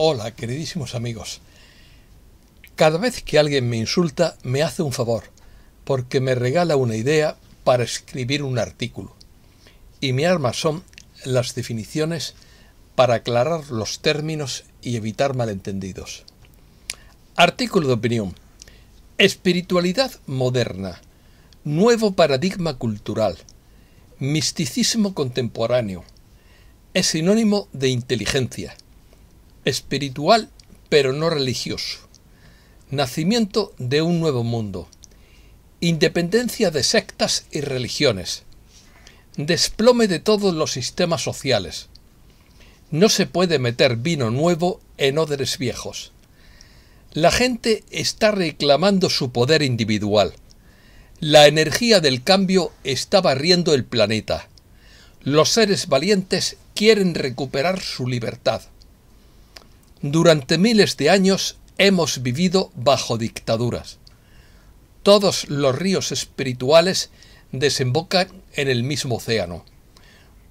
Hola, queridísimos amigos. Cada vez que alguien me insulta, me hace un favor, porque me regala una idea para escribir un artículo. Y mi arma son las definiciones para aclarar los términos y evitar malentendidos. Artículo de opinión. Espiritualidad moderna. Nuevo paradigma cultural. Misticismo contemporáneo. Es sinónimo de inteligencia espiritual pero no religioso, nacimiento de un nuevo mundo, independencia de sectas y religiones, desplome de todos los sistemas sociales. No se puede meter vino nuevo en odres viejos. La gente está reclamando su poder individual. La energía del cambio está barriendo el planeta. Los seres valientes quieren recuperar su libertad. Durante miles de años hemos vivido bajo dictaduras. Todos los ríos espirituales desembocan en el mismo océano.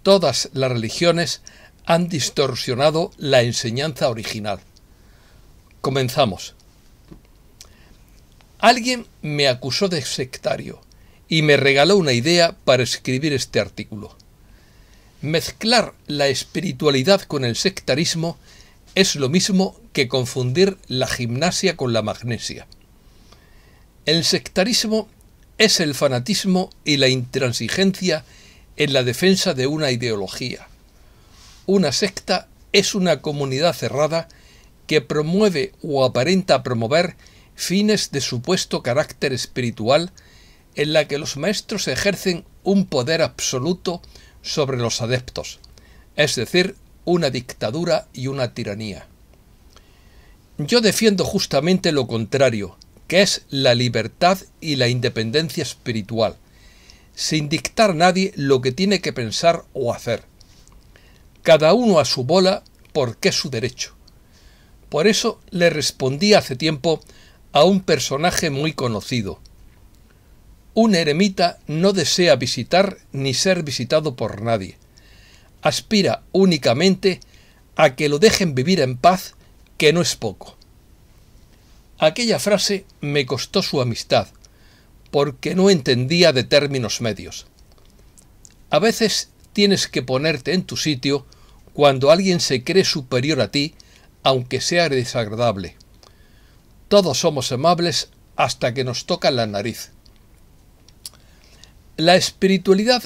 Todas las religiones han distorsionado la enseñanza original. Comenzamos. Alguien me acusó de sectario y me regaló una idea para escribir este artículo. Mezclar la espiritualidad con el sectarismo es lo mismo que confundir la gimnasia con la magnesia. El sectarismo es el fanatismo y la intransigencia en la defensa de una ideología. Una secta es una comunidad cerrada que promueve o aparenta promover fines de supuesto carácter espiritual en la que los maestros ejercen un poder absoluto sobre los adeptos, es decir, una dictadura y una tiranía. Yo defiendo justamente lo contrario, que es la libertad y la independencia espiritual, sin dictar nadie lo que tiene que pensar o hacer. Cada uno a su bola porque es su derecho. Por eso le respondí hace tiempo a un personaje muy conocido. Un eremita no desea visitar ni ser visitado por nadie aspira únicamente a que lo dejen vivir en paz, que no es poco. Aquella frase me costó su amistad, porque no entendía de términos medios. A veces tienes que ponerte en tu sitio cuando alguien se cree superior a ti, aunque sea desagradable. Todos somos amables hasta que nos toca la nariz. La espiritualidad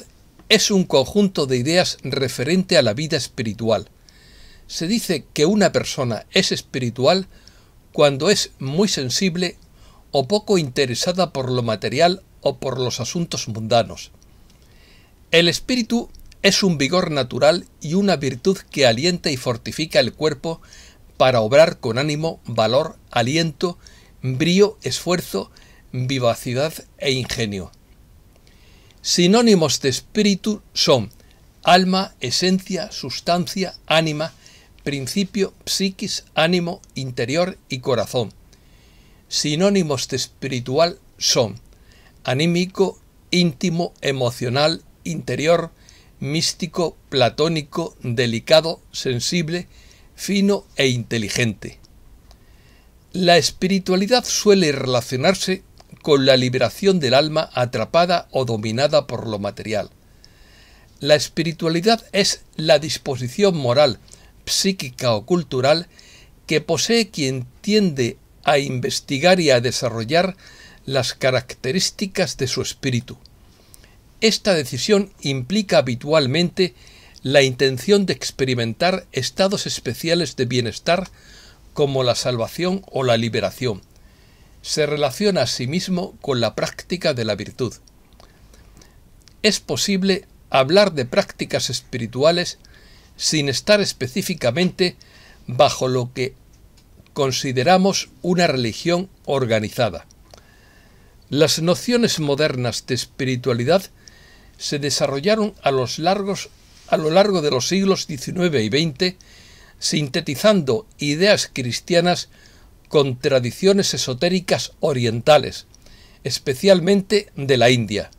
es un conjunto de ideas referente a la vida espiritual. Se dice que una persona es espiritual cuando es muy sensible o poco interesada por lo material o por los asuntos mundanos. El espíritu es un vigor natural y una virtud que alienta y fortifica el cuerpo para obrar con ánimo, valor, aliento, brío, esfuerzo, vivacidad e ingenio. Sinónimos de espíritu son alma, esencia, sustancia, ánima, principio, psiquis, ánimo, interior y corazón. Sinónimos de espiritual son anímico, íntimo, emocional, interior, místico, platónico, delicado, sensible, fino e inteligente. La espiritualidad suele relacionarse con la liberación del alma atrapada o dominada por lo material. La espiritualidad es la disposición moral, psíquica o cultural que posee quien tiende a investigar y a desarrollar las características de su espíritu. Esta decisión implica habitualmente la intención de experimentar estados especiales de bienestar como la salvación o la liberación, se relaciona a sí mismo con la práctica de la virtud. Es posible hablar de prácticas espirituales sin estar específicamente bajo lo que consideramos una religión organizada. Las nociones modernas de espiritualidad se desarrollaron a, lo largo de los siglos XIX y XX, sintetizando ideas cristianas con tradiciones esotéricas orientales, especialmente de la India.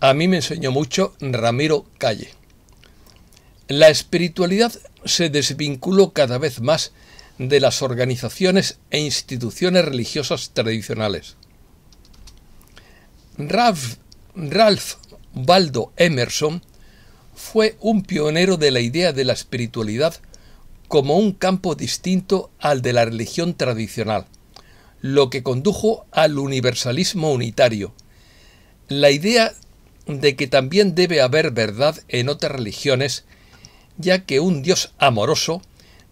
A mí me enseñó mucho Ramiro Calle. La espiritualidad se desvinculó cada vez más de las organizaciones e instituciones religiosas tradicionales. Ralph, Ralph Waldo Emerson fue un pionero de la idea de la espiritualidad como un campo distinto al de la religión tradicional, lo que condujo al universalismo unitario. La idea de que también debe haber verdad en otras religiones, ya que un Dios amoroso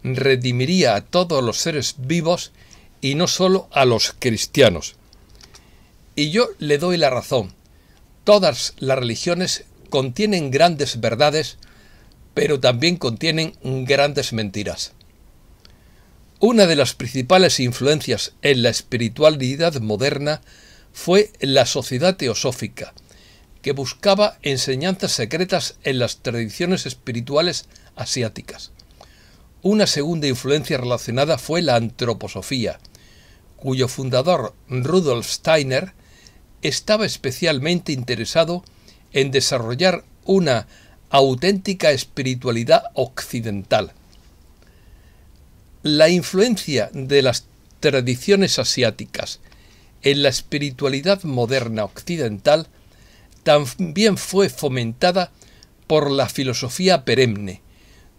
redimiría a todos los seres vivos y no solo a los cristianos. Y yo le doy la razón. Todas las religiones contienen grandes verdades pero también contienen grandes mentiras. Una de las principales influencias en la espiritualidad moderna fue la sociedad teosófica, que buscaba enseñanzas secretas en las tradiciones espirituales asiáticas. Una segunda influencia relacionada fue la antroposofía, cuyo fundador Rudolf Steiner estaba especialmente interesado en desarrollar una auténtica espiritualidad occidental. La influencia de las tradiciones asiáticas en la espiritualidad moderna occidental también fue fomentada por la filosofía perenne,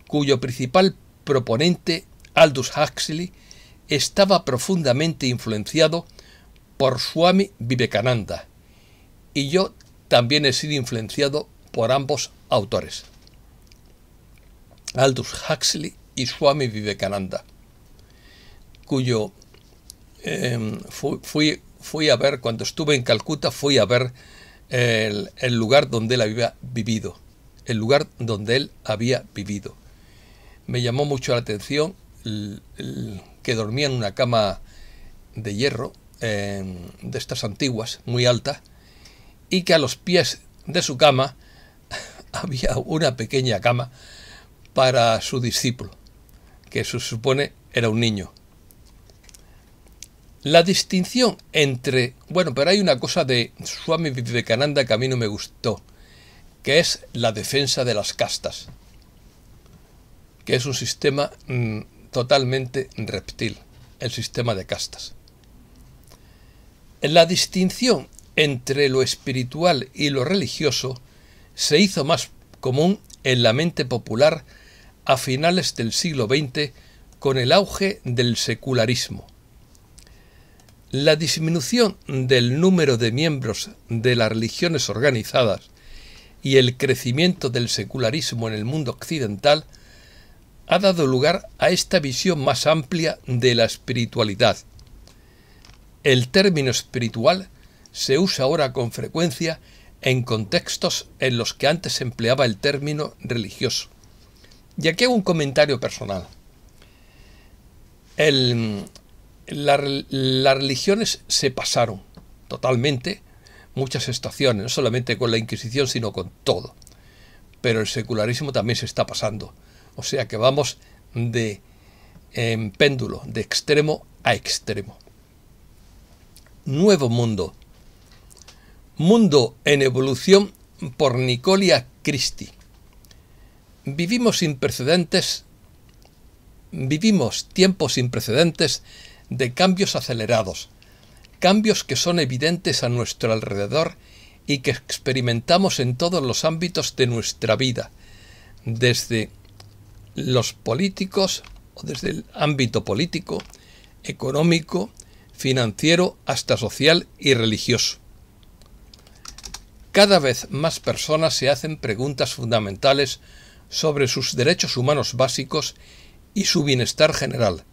cuyo principal proponente, Aldous Huxley, estaba profundamente influenciado por Swami Vivekananda, y yo también he sido influenciado por ambos autores. Aldous Huxley y Swami Vivekananda, cuyo em, fui, fui, a ver, cuando estuve en Calcuta, fui a ver el, lugar donde él había vivido, el lugar donde él había vivido. Me llamó mucho la atención que dormía en una cama de hierro, em, de estas antiguas, muy alta, y que a los pies de su cama había una pequeña cama para su discípulo, que se supone era un niño. La distinción entre... Bueno, pero hay una cosa de Swami Vivekananda que a mí no me gustó, que es la defensa de las castas, que es un sistema mm, totalmente reptil, el sistema de castas. La distinción entre lo espiritual y lo religioso se hizo más común en la mente popular a finales del siglo XX con el auge del secularismo. La disminución del número de miembros de las religiones organizadas y el crecimiento del secularismo en el mundo occidental ha dado lugar a esta visión más amplia de la espiritualidad. El término espiritual se usa ahora con frecuencia en contextos en los que antes se empleaba el término religioso. Y aquí hago un comentario personal. las religiones se pasaron totalmente muchas estaciones, no solamente con la Inquisición, sino con todo. Pero el secularismo también se está pasando. O sea que vamos de en péndulo, de extremo a extremo. Nuevo mundo, Mundo en evolución por Nicolia Christie. Vivimos vivimos tiempos sin precedentes de cambios acelerados, cambios que son evidentes a nuestro alrededor y que experimentamos en todos los ámbitos de nuestra vida, desde los políticos o desde el ámbito político, económico, financiero hasta social y religioso cada vez más personas se hacen preguntas fundamentales sobre sus derechos humanos básicos y su bienestar general,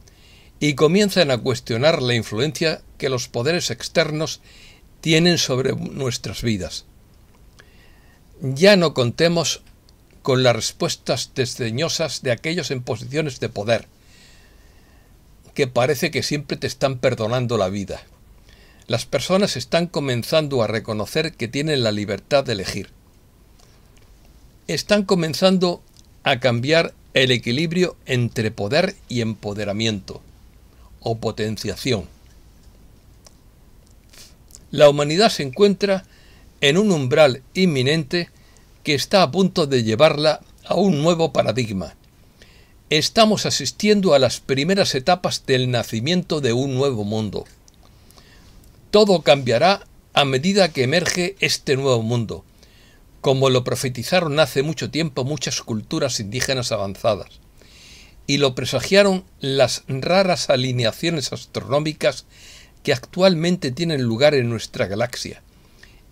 y comienzan a cuestionar la influencia que los poderes externos tienen sobre nuestras vidas. Ya no contemos con las respuestas desdeñosas de aquellos en posiciones de poder, que parece que siempre te están perdonando la vida las personas están comenzando a reconocer que tienen la libertad de elegir. Están comenzando a cambiar el equilibrio entre poder y empoderamiento o potenciación. La humanidad se encuentra en un umbral inminente que está a punto de llevarla a un nuevo paradigma. Estamos asistiendo a las primeras etapas del nacimiento de un nuevo mundo. Todo cambiará a medida que emerge este nuevo mundo, como lo profetizaron hace mucho tiempo muchas culturas indígenas avanzadas, y lo presagiaron las raras alineaciones astronómicas que actualmente tienen lugar en nuestra galaxia,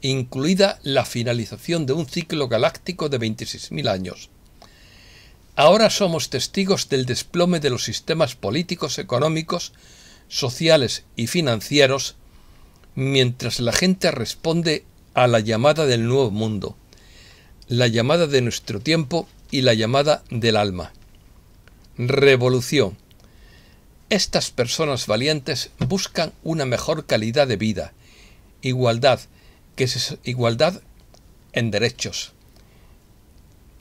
incluida la finalización de un ciclo galáctico de 26.000 años. Ahora somos testigos del desplome de los sistemas políticos, económicos, sociales y financieros mientras la gente responde a la llamada del nuevo mundo, la llamada de nuestro tiempo y la llamada del alma. Revolución. Estas personas valientes buscan una mejor calidad de vida, igualdad, que es igualdad en derechos,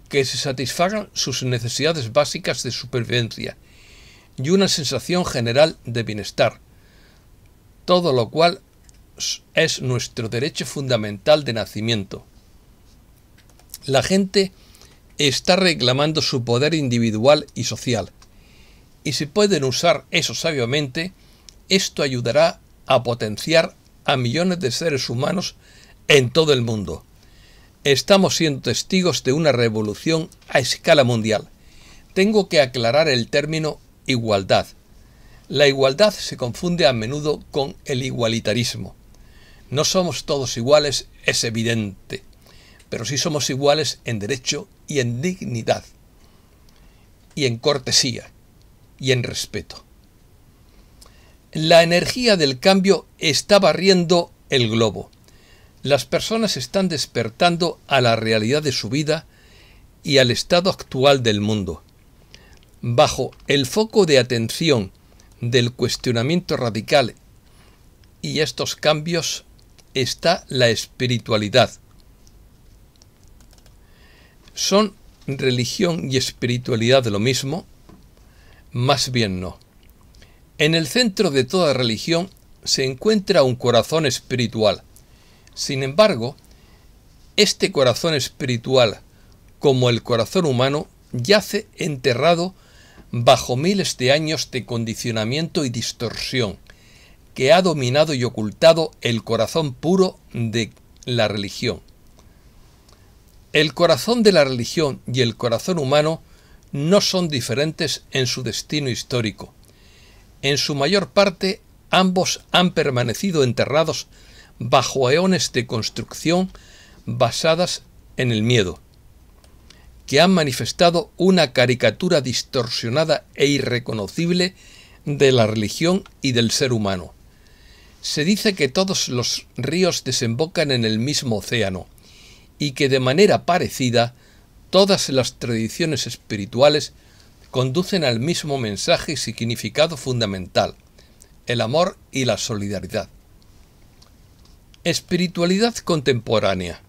que se satisfagan sus necesidades básicas de supervivencia y una sensación general de bienestar, todo lo cual es nuestro derecho fundamental de nacimiento. La gente está reclamando su poder individual y social. Y si pueden usar eso sabiamente, esto ayudará a potenciar a millones de seres humanos en todo el mundo. Estamos siendo testigos de una revolución a escala mundial. Tengo que aclarar el término igualdad. La igualdad se confunde a menudo con el igualitarismo. No somos todos iguales, es evidente, pero sí somos iguales en derecho y en dignidad, y en cortesía, y en respeto. La energía del cambio está barriendo el globo. Las personas están despertando a la realidad de su vida y al estado actual del mundo. Bajo el foco de atención del cuestionamiento radical y estos cambios está la espiritualidad. ¿Son religión y espiritualidad lo mismo? Más bien no. En el centro de toda religión se encuentra un corazón espiritual. Sin embargo, este corazón espiritual, como el corazón humano, yace enterrado bajo miles de años de condicionamiento y distorsión que ha dominado y ocultado el corazón puro de la religión. El corazón de la religión y el corazón humano no son diferentes en su destino histórico. En su mayor parte ambos han permanecido enterrados bajo eones de construcción basadas en el miedo, que han manifestado una caricatura distorsionada e irreconocible de la religión y del ser humano. Se dice que todos los ríos desembocan en el mismo océano y que de manera parecida todas las tradiciones espirituales conducen al mismo mensaje y significado fundamental, el amor y la solidaridad. Espiritualidad contemporánea.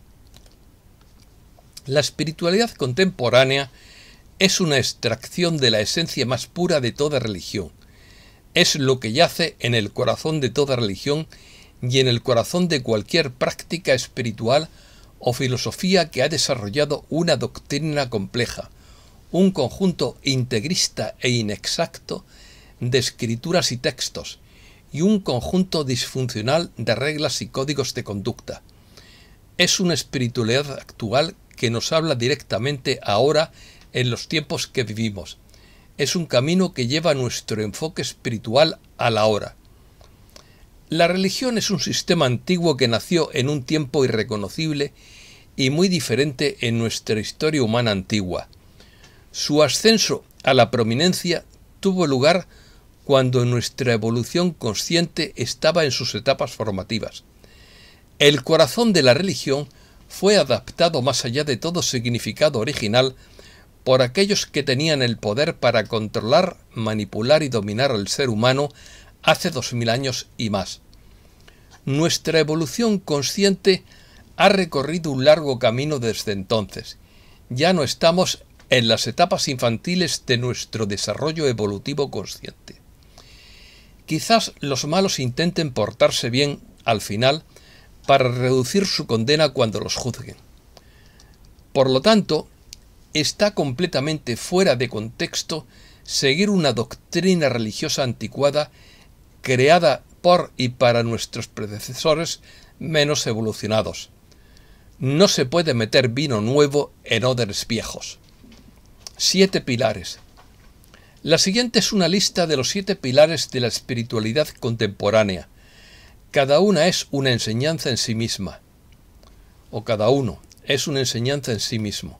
La espiritualidad contemporánea es una extracción de la esencia más pura de toda religión, es lo que yace en el corazón de toda religión y en el corazón de cualquier práctica espiritual o filosofía que ha desarrollado una doctrina compleja, un conjunto integrista e inexacto de escrituras y textos, y un conjunto disfuncional de reglas y códigos de conducta. Es una espiritualidad actual que nos habla directamente ahora en los tiempos que vivimos, es un camino que lleva nuestro enfoque espiritual a la hora. La religión es un sistema antiguo que nació en un tiempo irreconocible y muy diferente en nuestra historia humana antigua. Su ascenso a la prominencia tuvo lugar cuando nuestra evolución consciente estaba en sus etapas formativas. El corazón de la religión fue adaptado más allá de todo significado original por aquellos que tenían el poder para controlar, manipular y dominar al ser humano hace dos mil años y más. Nuestra evolución consciente ha recorrido un largo camino desde entonces. Ya no estamos en las etapas infantiles de nuestro desarrollo evolutivo consciente. Quizás los malos intenten portarse bien al final para reducir su condena cuando los juzguen. Por lo tanto, está completamente fuera de contexto seguir una doctrina religiosa anticuada creada por y para nuestros predecesores menos evolucionados. No se puede meter vino nuevo en odres viejos. Siete pilares. La siguiente es una lista de los siete pilares de la espiritualidad contemporánea. Cada una es una enseñanza en sí misma. O cada uno es una enseñanza en sí mismo.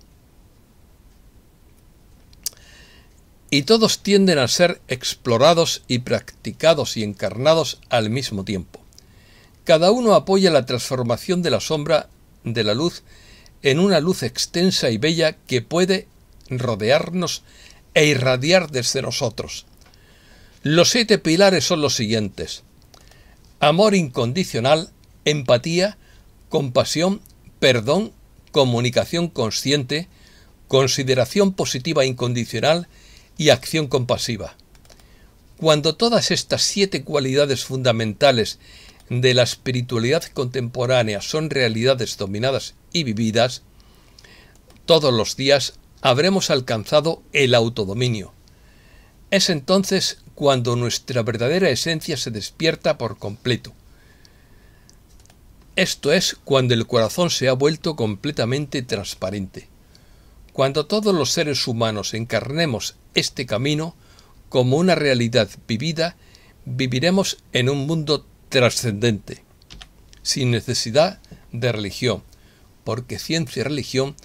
y todos tienden a ser explorados y practicados y encarnados al mismo tiempo. Cada uno apoya la transformación de la sombra de la luz en una luz extensa y bella que puede rodearnos e irradiar desde nosotros. Los siete pilares son los siguientes. Amor incondicional, empatía, compasión, perdón, comunicación consciente, consideración positiva e incondicional y acción compasiva. Cuando todas estas siete cualidades fundamentales de la espiritualidad contemporánea son realidades dominadas y vividas, todos los días habremos alcanzado el autodominio. Es entonces cuando nuestra verdadera esencia se despierta por completo. Esto es cuando el corazón se ha vuelto completamente transparente. Cuando todos los seres humanos encarnemos este camino como una realidad vivida, viviremos en un mundo trascendente, sin necesidad de religión, porque ciencia y religión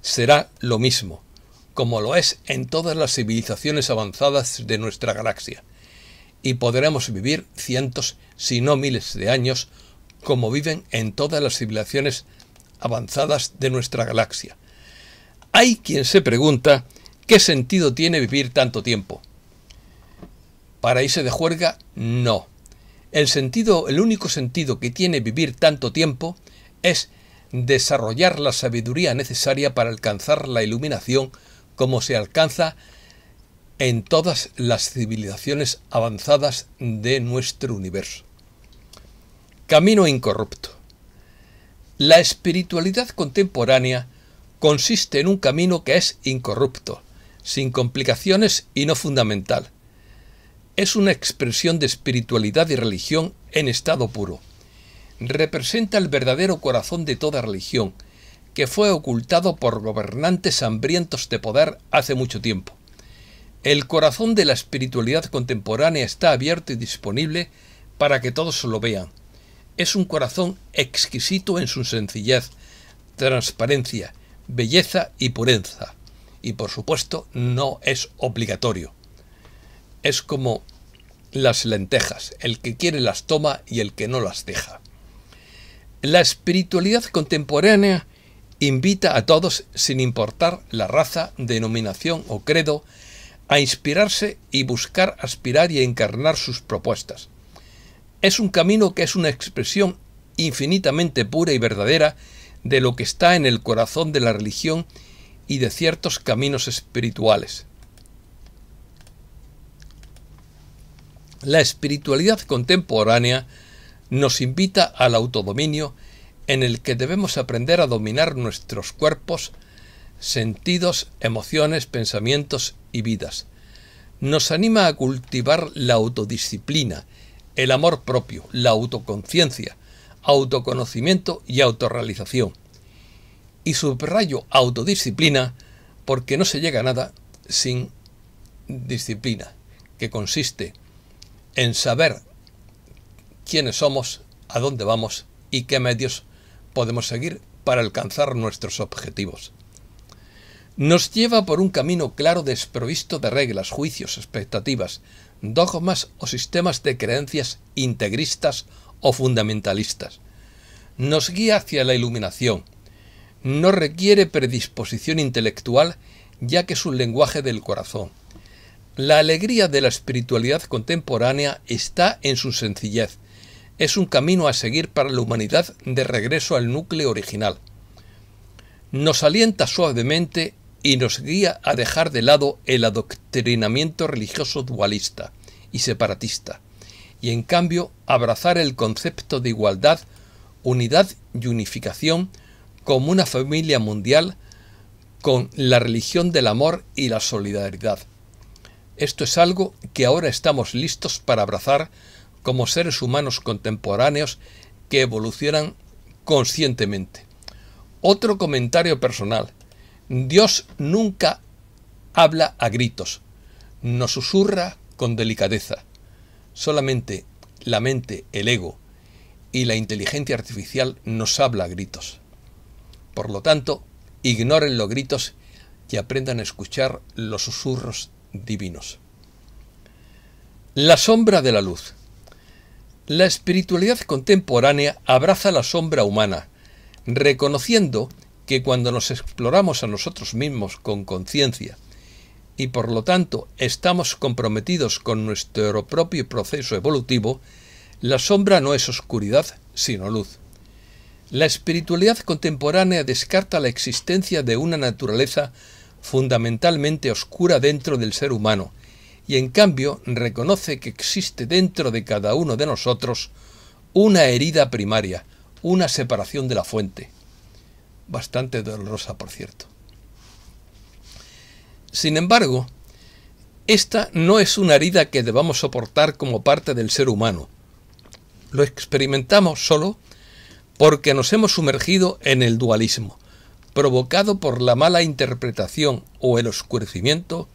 será lo mismo, como lo es en todas las civilizaciones avanzadas de nuestra galaxia, y podremos vivir cientos, si no miles de años, como viven en todas las civilizaciones avanzadas de nuestra galaxia. Hay quien se pregunta ¿Qué sentido tiene vivir tanto tiempo? Para irse de juerga, no. El sentido, el único sentido que tiene vivir tanto tiempo es desarrollar la sabiduría necesaria para alcanzar la iluminación como se alcanza en todas las civilizaciones avanzadas de nuestro universo. Camino incorrupto. La espiritualidad contemporánea consiste en un camino que es incorrupto, sin complicaciones y no fundamental. Es una expresión de espiritualidad y religión en estado puro. Representa el verdadero corazón de toda religión, que fue ocultado por gobernantes hambrientos de poder hace mucho tiempo. El corazón de la espiritualidad contemporánea está abierto y disponible para que todos lo vean. Es un corazón exquisito en su sencillez, transparencia, belleza y pureza y por supuesto no es obligatorio. Es como las lentejas, el que quiere las toma y el que no las deja. La espiritualidad contemporánea invita a todos, sin importar la raza, denominación o credo, a inspirarse y buscar aspirar y encarnar sus propuestas. Es un camino que es una expresión infinitamente pura y verdadera de lo que está en el corazón de la religión y de ciertos caminos espirituales. La espiritualidad contemporánea nos invita al autodominio en el que debemos aprender a dominar nuestros cuerpos, sentidos, emociones, pensamientos y vidas. Nos anima a cultivar la autodisciplina, el amor propio, la autoconciencia, autoconocimiento y autorrealización. Y subrayo autodisciplina porque no se llega a nada sin disciplina, que consiste en saber quiénes somos, a dónde vamos y qué medios podemos seguir para alcanzar nuestros objetivos. Nos lleva por un camino claro desprovisto de reglas, juicios, expectativas, dogmas o sistemas de creencias integristas o fundamentalistas. Nos guía hacia la iluminación, no requiere predisposición intelectual ya que es un lenguaje del corazón. La alegría de la espiritualidad contemporánea está en su sencillez. Es un camino a seguir para la humanidad de regreso al núcleo original. Nos alienta suavemente y nos guía a dejar de lado el adoctrinamiento religioso dualista y separatista, y en cambio abrazar el concepto de igualdad, unidad y unificación como una familia mundial con la religión del amor y la solidaridad. Esto es algo que ahora estamos listos para abrazar como seres humanos contemporáneos que evolucionan conscientemente. Otro comentario personal. Dios nunca habla a gritos, nos susurra con delicadeza. Solamente la mente, el ego y la inteligencia artificial nos habla a gritos. Por lo tanto, ignoren los gritos y aprendan a escuchar los susurros divinos. La sombra de la luz. La espiritualidad contemporánea abraza la sombra humana, reconociendo que cuando nos exploramos a nosotros mismos con conciencia y por lo tanto estamos comprometidos con nuestro propio proceso evolutivo, la sombra no es oscuridad, sino luz. La espiritualidad contemporánea descarta la existencia de una naturaleza fundamentalmente oscura dentro del ser humano y en cambio reconoce que existe dentro de cada uno de nosotros una herida primaria, una separación de la fuente. Bastante dolorosa, por cierto. Sin embargo, esta no es una herida que debamos soportar como parte del ser humano. Lo experimentamos solo porque nos hemos sumergido en el dualismo, provocado por la mala interpretación o el oscurecimiento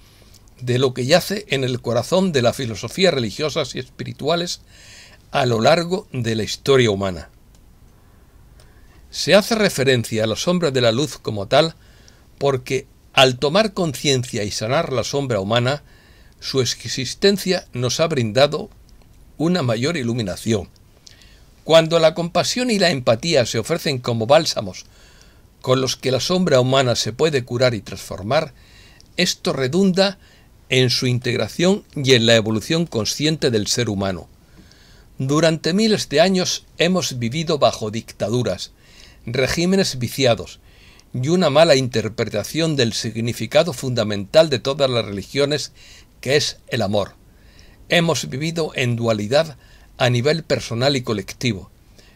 de lo que yace en el corazón de las filosofías religiosas y espirituales a lo largo de la historia humana. Se hace referencia a la sombra de la luz como tal porque al tomar conciencia y sanar la sombra humana, su existencia nos ha brindado una mayor iluminación, cuando la compasión y la empatía se ofrecen como bálsamos con los que la sombra humana se puede curar y transformar, esto redunda en su integración y en la evolución consciente del ser humano. Durante miles de años hemos vivido bajo dictaduras, regímenes viciados y una mala interpretación del significado fundamental de todas las religiones, que es el amor. Hemos vivido en dualidad a nivel personal y colectivo.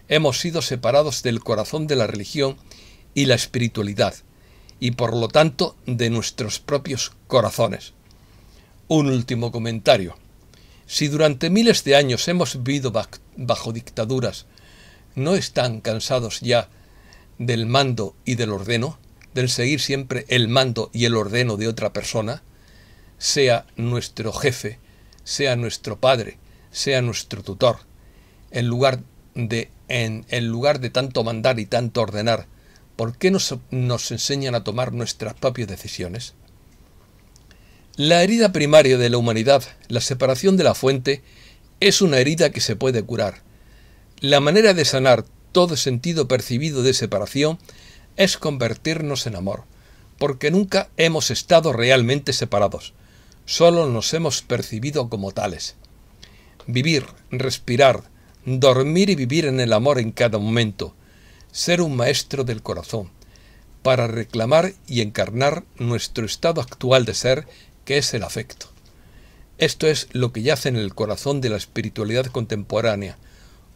Hemos sido separados del corazón de la religión y la espiritualidad, y por lo tanto de nuestros propios corazones. Un último comentario. Si durante miles de años hemos vivido bajo dictaduras, ¿no están cansados ya del mando y del ordeno? ¿Del seguir siempre el mando y el ordeno de otra persona? Sea nuestro jefe, sea nuestro padre, sea nuestro tutor, en lugar de, en, lugar de tanto mandar y tanto ordenar. ¿Por qué nos, nos enseñan a tomar nuestras propias decisiones? La herida primaria de la humanidad, la separación de la fuente, es una herida que se puede curar. La manera de sanar todo sentido percibido de separación es convertirnos en amor, porque nunca hemos estado realmente separados, solo nos hemos percibido como tales vivir, respirar, dormir y vivir en el amor en cada momento, ser un maestro del corazón, para reclamar y encarnar nuestro estado actual de ser, que es el afecto. Esto es lo que yace en el corazón de la espiritualidad contemporánea,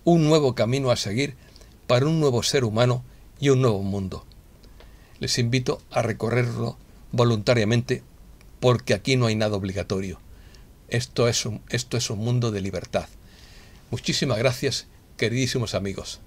un nuevo camino a seguir para un nuevo ser humano y un nuevo mundo. Les invito a recorrerlo voluntariamente porque aquí no hay nada obligatorio. Esto es un, es un mundo de libertad. Muchísimas gracias, queridísimos amigos.